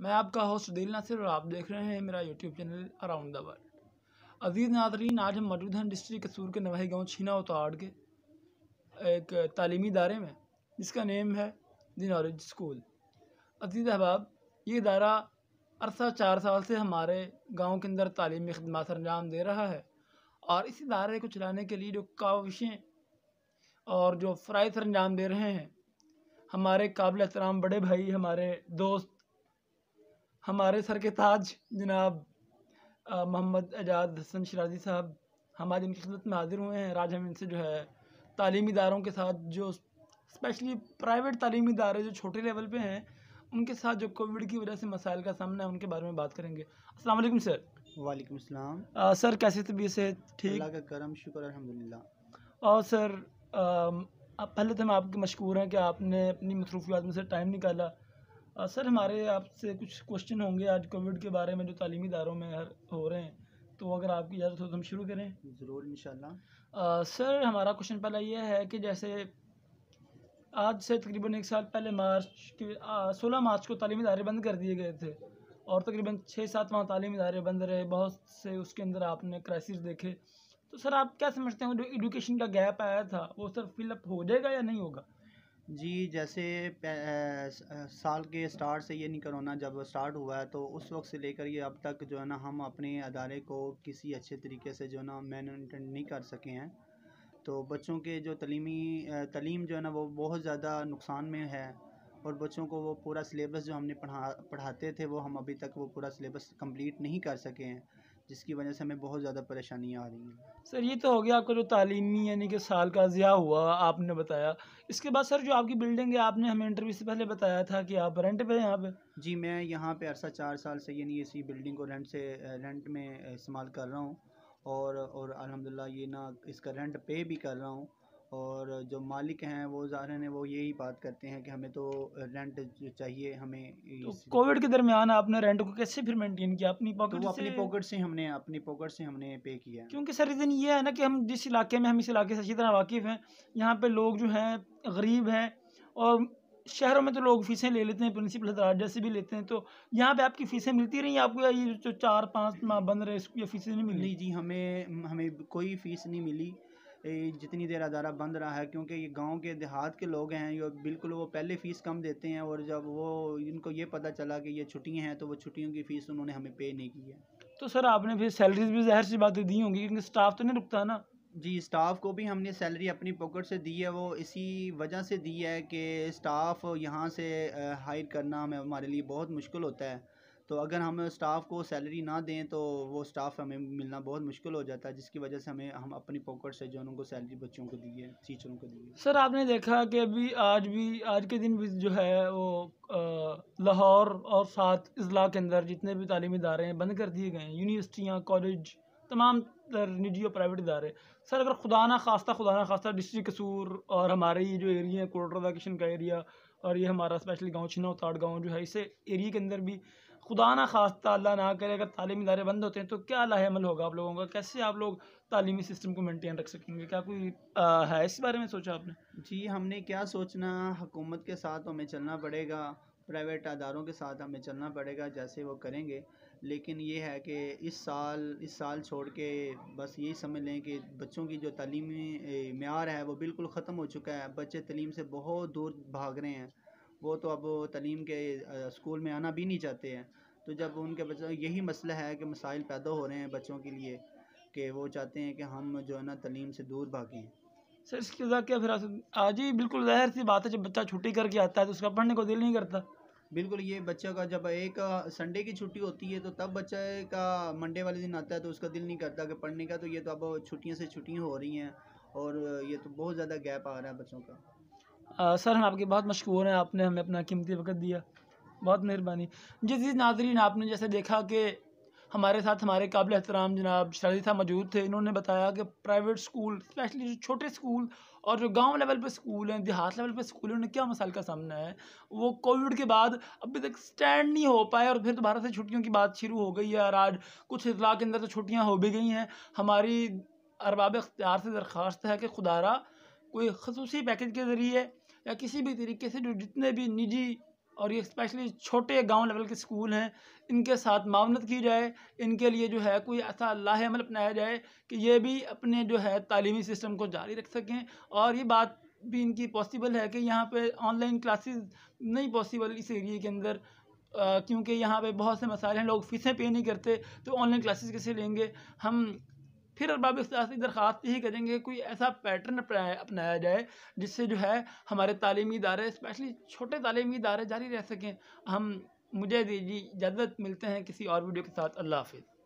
मैं आपका होस्ट दिल नासिर और आप देख रहे हैं मेरा YouTube channel around the world अजीज़ नाजरीन आज हम मौजूद हैं डिस्ट्रिक्ट कसूर के नवाही गांव छीना उताड़ के एक तालीमी इदारे में जिसका नेम है दी नॉलेज स्कूल अजीज़ अहबाब ये इदारा अरसा चार साल से हमारे गाँव के अंदर तालीमी ख़दमा अंजाम दे रहा है और इस इदारे को चलाने के लिए जो काविशें और जो सर अंजाम दे रहे हैं हमारे काबिल एहतराम बड़े भाई हमारे दोस्त हमारे सर के ताज जनाब मोहम्मद एजाज हसन शराजी साहब हम आज इनकी खिदत में हाजिर हुए हैं आज हम इनसे जो है तालीमी इदारों के साथ जो स्पेशली प्राइवेट तालीमी इदारे जो छोटे लेवल पे हैं उनके साथ जो कोविड की वजह से मसाइल का सामना है उनके बारे में बात करेंगे अस्सलाम सर वालेकुम अस्सलाम सर कैसे तबीयत से ठीक अल्लाह का करम शुक्र अलहमदिल्ला और सर आ, पहले तो हम आपके मशहूर हैं कि आपने अपनी मसरूफियात में से टाइम निकाला आ, सर हमारे आपसे कुछ क्वेश्चन होंगे आज कोविड के बारे में जो तालीमी इदारों में हर हो रहे हैं तो अगर आपकी इजाज़त हो तो हम शुरू करें ज़रूर इन सर हमारा क्वेश्चन पहला ये है कि जैसे आज से तकरीबन एक साल पहले मार्च के सोलह मार्च को तालीमी इदारे बंद कर दिए गए थे और तकरीबन छः सात वहाँ तालीम इदारे बंद रहे बहुत से उसके अंदर आपने क्राइसिस देखे तो सर आप क्या समझते हैं जो एडुकेशन का गैप आया था वो सर फिलअप हो जाएगा या नहीं होगा जी जैसे साल के स्टार्ट से नहीं करोना जब स्टार्ट हुआ है तो उस वक्त से लेकर ये अब तक जो है ना हम अपने अदारे को किसी अच्छे तरीके से जो है ना मेनटेन नहीं कर सके हैं तो बच्चों के जो तलीमी तलीम जो है ना वो बहुत ज़्यादा नुकसान में है और बच्चों को वो पूरा सिलेबस जो हमने पढ़ा पढ़ाते थे वो हम अभी तक वो पूरा सिलेबस कंप्लीट नहीं कर सके हैं जिसकी वजह से हमें बहुत ज़्यादा परेशानियाँ आ रही हैं सर ये तो हो गया आपका जो तालीमी यानी कि साल का ज़िया हुआ आपने बताया इसके बाद सर जो आपकी बिल्डिंग है आपने हमें इंटरव्यू से पहले बताया था कि आप रेंट पे हैं यहाँ पे जी मैं यहाँ पे अरसा चार साल से यानी इसी बिल्डिंग को रेंट से रेंट में इस्तेमाल कर रहा हूँ और और अलहमदिल्ला ये ना इसका रेंट पे भी कर रहा हूँ और जो मालिक हैं वो ज़ाहिर है वो यही बात करते हैं कि हमें तो रेंट चाहिए हमें तो कोविड के दरमियान आपने रेंट को कैसे फिर मेंटेन किया अपनी पॉकेट तो अपनी पॉकेट से हमने अपनी पॉकेट से हमने पे किया क्योंकि सर रीज़न ये है ना कि हम जिस इलाके में हम इस इलाके से अच्छी तरह वाकिफ़ हैं यहाँ पर लोग जो हैं गरीब हैं और शहरों में तो लोग फ़ीसें ले लेते हैं प्रिंसिपल से भी लेते हैं तो यहाँ पे आपकी फ़ीसें मिलती रही आपको या ये जो चार पाँच माह बंद रहे ये फ़ीसें नहीं मिली जी हमें हमें कोई फ़ीस नहीं मिली जितनी देर अदारा बंद रहा है क्योंकि ये गांव के देहात के लोग हैं ये बिल्कुल वो पहले फ़ीस कम देते हैं और जब वो इनको ये पता चला कि ये छुट्टियाँ हैं तो वो छुट्टियों की फ़ीस उन्होंने हमें पे नहीं की है तो सर आपने फिर सैलरीज भी जहर सी बातें दी होंगी क्योंकि स्टाफ तो नहीं रुकता ना जी स्टाफ को भी हमने सैलरी अपनी पॉकेट से दी है वो इसी वजह से दी है कि स्टाफ यहाँ से हायर करना हमें हमारे लिए बहुत मुश्किल होता है तो अगर हम स्टाफ को सैलरी ना दें तो वो स्टाफ हमें मिलना बहुत मुश्किल हो जाता है जिसकी वजह से हमें हम अपनी पॉकेट से जो उनको सैलरी बच्चों को दी है टीचरों को दी है सर आपने देखा कि अभी आज भी आज के दिन भी जो है वो लाहौर और साथ अजला के अंदर जितने भी तलीमी इदारे हैं बंद कर दिए गए हैं यूनिवर्सिटियाँ कॉलेज तमाम निजी और प्राइवेट इदारे सर अगर खुदा ना खास्ता खुदा ना खास्ता डिस्ट्रिक्ट कसूर और हमारे ये जो एरिया है कोटरदा किशन का एरिया और ये हमारा स्पेशली गांव छिना उताड़ गांव जो है इसे एरिया के अंदर भी खुदा ना खास्ता अल्लाह ना करे अगर तालीमी इदारे बंद होते हैं तो क्या लाहेमल होगा आप लोगों का कैसे आप लोग तालीमी सिस्टम को मेंटेन रख सकेंगे क्या कोई आ, है इस बारे में सोचा आपने जी हमने क्या सोचना हुकूमत के साथ हमें चलना पड़ेगा प्राइवेट अदारों के साथ हमें चलना पड़ेगा जैसे वो करेंगे लेकिन ये है कि इस साल इस साल छोड़ के बस यही समझ लें कि बच्चों की जो तलीमी मैार है वो बिल्कुल ख़त्म हो चुका है बच्चे तलीम से बहुत दूर भाग रहे हैं वो तो अब तलीम के स्कूल में आना भी नहीं चाहते हैं तो जब उनके बच्चों यही मसला है कि मसाइल पैदा हो रहे हैं बच्चों के लिए कि वो चाहते हैं कि हम जो है ना तलीम से दूर भागें सर इसकी वजह क्या फिर आज ही बिल्कुल ज़ाहिर सी बात है जब बच्चा छुट्टी करके आता है तो उसका पढ़ने को दिल नहीं करता बिल्कुल ये बच्चा का जब एक संडे की छुट्टी होती है तो तब बच्चा का मंडे वाले दिन आता है तो उसका दिल नहीं करता कि पढ़ने का तो ये तो अब छुट्टियाँ से छुट्टियाँ हो रही हैं और ये तो बहुत ज़्यादा गैप आ रहा है बच्चों का आ, सर हम आपके बहुत मशहूर हैं आपने हमें अपना कीमती वक्त दिया बहुत मेहरबानी जी नाजरीन आपने जैसे देखा कि हमारे साथ हमारे काबिल एहतराम जनाब शर्जी साहब मौजूद थे इन्होंने बताया कि प्राइवेट स्कूल स्पेशली जो छोटे स्कूल और जो गांव लेवल पर स्कूल हैं देहात लेवल पर स्कूल हैं उन्हें क्या मसाइल का सामना है वो कोविड के बाद अभी तक स्टैंड नहीं हो पाए और फिर दोबारा से छुट्टियों की बात शुरू हो गई है और आज कुछ इजला के अंदर तो छुट्टियाँ हो भी गई हैं हमारी अरबाब इख्तियार से दरख्वास्त है कि खुदारा कोई खसूसी पैकेज के ज़रिए या किसी भी तरीके से जो जितने भी निजी और ये स्पेशली छोटे गांव लेवल के स्कूल हैं इनके साथ मावनत की जाए इनके लिए जो है कोई ऐसा लाह अमल अपनाया जाए कि ये भी अपने जो है तालीमी सिस्टम को जारी रख सकें और ये बात भी इनकी पॉसिबल है कि यहाँ पे ऑनलाइन क्लासेस नहीं पॉसिबल इस एरिए के अंदर क्योंकि यहाँ पे बहुत से मसाले हैं लोग फ़ीसें पे नहीं करते तो ऑनलाइन क्लासेस कैसे लेंगे हम फिर अरबाब सियासी दरख्वास्त यही करेंगे कि कोई ऐसा पैटर्न अपनाया जाए जिससे जो है हमारे तालीमी इदारे स्पेशली छोटे तालीमी इदारे जारी रह सकें हम मुझे दीजिए इजाज़त मिलते हैं किसी और वीडियो के साथ अल्लाह हाफिज़